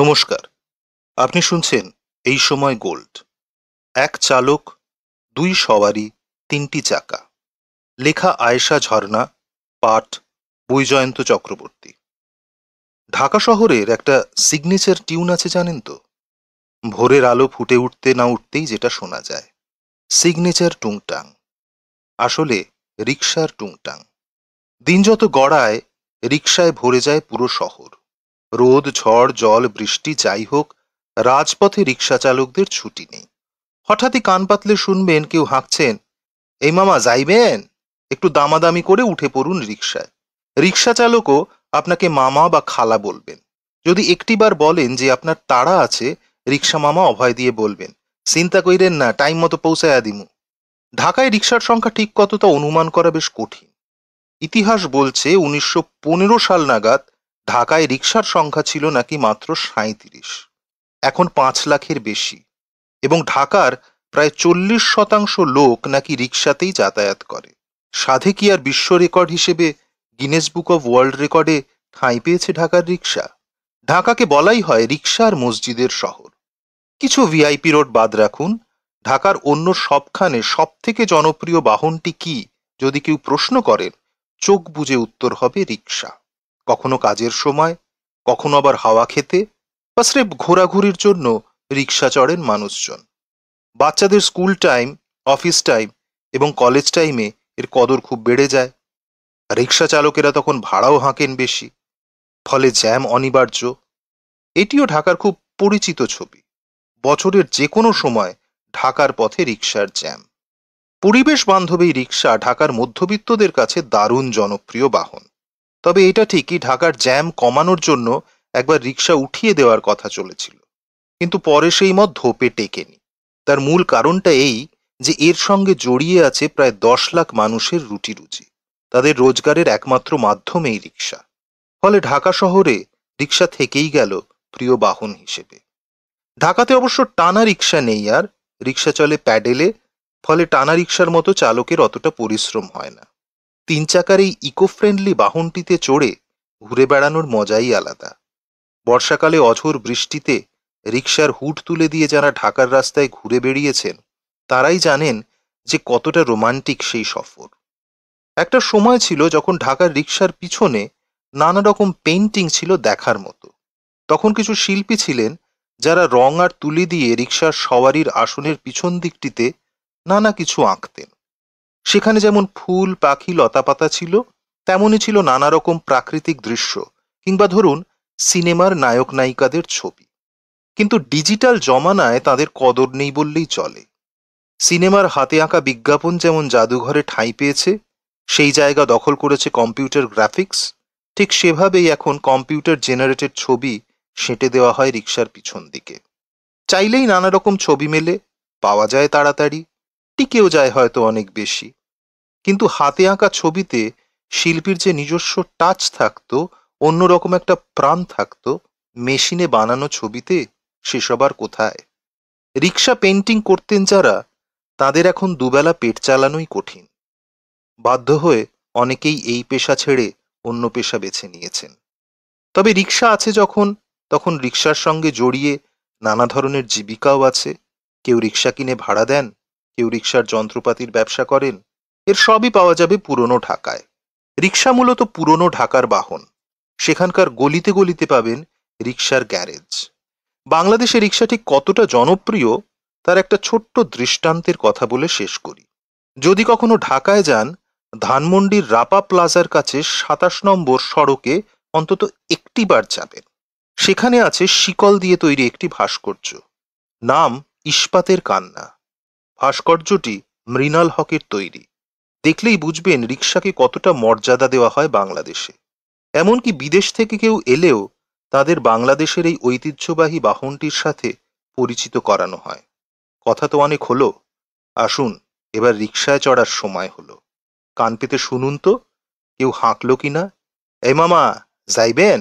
নমস্কার আপনি শুনছেন এই সময় গোল্ড এক চালক দুই সওয়ারি তিনটি চাকা লেখা আয়েশা ঝর্ণা পাঠ বৈজয়ন্ত চক্রবর্তী ঢাকা শহরের একটা সিগনেচার টিউন আছে জানেন তো ভোরের আলো ফুটে উঠতে না উঠতেই যেটা শোনা যায় সিগনেচার টুংটাং আসলে রিক্সার টুংটাং দিন যত গড়ায় রিক্সায় ভরে যায় পুরো শহর রোদ ঝড় জল বৃষ্টি যাই হোক রাজপথে রিক্সা চালকদের ছুটি নেই হঠাৎই কান পাতলে শুনবেন কেউ হাঁকছেন এই মামা যাইবেন একটু দামাদামি করে উঠে পড়ুন রিক্সায় রিক্সা চালকও আপনাকে মামা বা খালা বলবেন যদি একটিবার বলেন যে আপনার তাড়া আছে রিক্সা মামা অভয় দিয়ে বলবেন চিন্তা কইরেন না টাইম মতো পৌঁছায়া দিমু ঢাকায় রিক্সার সংখ্যা ঠিক কত তা অনুমান করা বেশ কঠিন ইতিহাস বলছে উনিশশো সাল নাগাদ ঢাকায় রিক্সার সংখ্যা ছিল নাকি মাত্র সাঁত্রিশ এখন পাঁচ লাখের বেশি এবং ঢাকার প্রায় চল্লিশ শতাংশ লোক নাকি রিক্সাতেই যাতায়াত করে সাধে কি আর বিশ্ব রেকর্ড হিসেবে গিনেস বুক অব ওয়ার্ল্ড রেকর্ডে ঠাঁই পেয়েছে ঢাকার রিক্সা ঢাকাকে বলাই হয় রিক্সার মসজিদের শহর কিছু ভিআইপি রোড বাদ রাখুন ঢাকার অন্য সবখানে সব থেকে জনপ্রিয় বাহনটি কি যদি কেউ প্রশ্ন করেন চোখ বুঝে উত্তর হবে রিক্সা কখনো কাজের সময় কখনো আবার হাওয়া খেতে বা স্রেফ ঘোরাঘুরির জন্য রিক্সা চড়েন মানুষজন বাচ্চাদের স্কুল টাইম অফিস টাইম এবং কলেজ টাইমে এর কদর খুব বেড়ে যায় রিক্সা চালকেরা তখন ভাড়াও হাঁকেন বেশি ফলে জ্যাম অনিবার্য এটিও ঢাকার খুব পরিচিত ছবি বছরের যে কোনো সময় ঢাকার পথে রিক্সার জ্যাম পরিবেশ বান্ধবী রিক্সা ঢাকার মধ্যবিত্তদের কাছে দারুণ জনপ্রিয় বাহন তবে এটা ঠিকই ঢাকার জ্যাম কমানোর জন্য একবার রিক্সা উঠিয়ে দেওয়ার কথা চলেছিল কিন্তু পরে সেই মত ধোপে টেকেনি তার মূল কারণটা এই যে এর সঙ্গে জড়িয়ে আছে প্রায় দশ লাখ মানুষের রুটি রুচি তাদের রোজগারের একমাত্র মাধ্যমেই রিক্সা ফলে ঢাকা শহরে রিক্সা থেকেই গেল প্রিয় বাহন হিসেবে ঢাকাতে অবশ্য টানা রিক্সা নেই আর রিক্সা চলে প্যাডেলে ফলে টানা রিক্সার মতো চালকের অতটা পরিশ্রম হয় না তিন চাকার এই ইকো ফ্রেন্ডলি বাহনটিতে চড়ে ঘুরে বেড়ানোর মজাই আলাদা বর্ষাকালে অঝোর বৃষ্টিতে রিক্সার হুট তুলে দিয়ে যারা ঢাকার রাস্তায় ঘুরে বেড়িয়েছেন তারাই জানেন যে কতটা রোমান্টিক সেই সফর একটা সময় ছিল যখন ঢাকার রিক্সার পিছনে নানা রকম পেন্টিং ছিল দেখার মতো তখন কিছু শিল্পী ছিলেন যারা রং আর তুলি দিয়ে রিক্সার সওয়ারির আসনের পিছন দিকটিতে নানা কিছু আঁকতেন সেখানে যেমন ফুল পাখি লতাপাতা ছিল তেমনই ছিল নানা রকম প্রাকৃতিক দৃশ্য কিংবা ধরুন সিনেমার নায়ক নায়িকাদের ছবি কিন্তু ডিজিটাল জমানায় তাদের কদর নেই বললেই চলে সিনেমার হাতে আঁকা বিজ্ঞাপন যেমন জাদুঘরে ঠাঁই পেয়েছে সেই জায়গা দখল করেছে কম্পিউটার গ্রাফিক্স ঠিক সেভাবেই এখন কম্পিউটার জেনারেটেড ছবি সেঁটে দেওয়া হয় রিক্সার পিছন দিকে চাইলেই নানা রকম ছবি মেলে পাওয়া যায় তাড়াতাড়ি টিকেও যায় হয়তো অনেক বেশি কিন্তু হাতে আঁকা ছবিতে শিল্পীর যে নিজস্ব টাচ থাকতো অন্যরকম একটা প্রাণ থাকতো মেশিনে বানানো ছবিতে সেসব আর কোথায় রিক্সা পেন্টিং করতেন যারা তাদের এখন দুবেলা পেট চালানোই কঠিন বাধ্য হয়ে অনেকেই এই পেশা ছেড়ে অন্য পেশা বেছে নিয়েছেন তবে রিক্সা আছে যখন তখন রিক্সার সঙ্গে জড়িয়ে নানা ধরনের জীবিকাও আছে কেউ রিক্সা কিনে ভাড়া দেন কেউ রিক্সার যন্ত্রপাতির ব্যবসা করেন এর সবই পাওয়া যাবে পুরনো ঢাকায় রিক্সা মূলত পুরনো ঢাকার বাহন সেখানকার গলিতে গলিতে পাবেন রিক্সার গ্যারেজ বাংলাদেশে রিক্সা ঠিক কতটা জনপ্রিয় তার একটা ছোট্ট দৃষ্টান্তের কথা বলে শেষ করি যদি কখনো ঢাকায় যান ধানমন্ডির রাপা প্লাজার কাছে সাতাশ নম্বর সড়কে অন্তত একটি বার যাবেন সেখানে আছে শিকল দিয়ে তৈরি একটি ভাস্কর্য নাম ইস্পাতের কান্না ভাস্কর্যটি মৃণাল হকের তৈরি দেখলেই বুঝবেন রিক্সাকে কতটা মর্যাদা দেওয়া হয় বাংলাদেশে এমনকি বিদেশ থেকে কেউ এলেও তাদের বাংলাদেশের এই ঐতিহ্যবাহী বাহনটির সাথে পরিচিত করানো হয় কথা তো অনেক হলো আসুন এবার রিক্সায় চড়ার সময় হলো কান পেতে শুনুন তো কেউ হাঁকলো কিনা এ মামা যাইবেন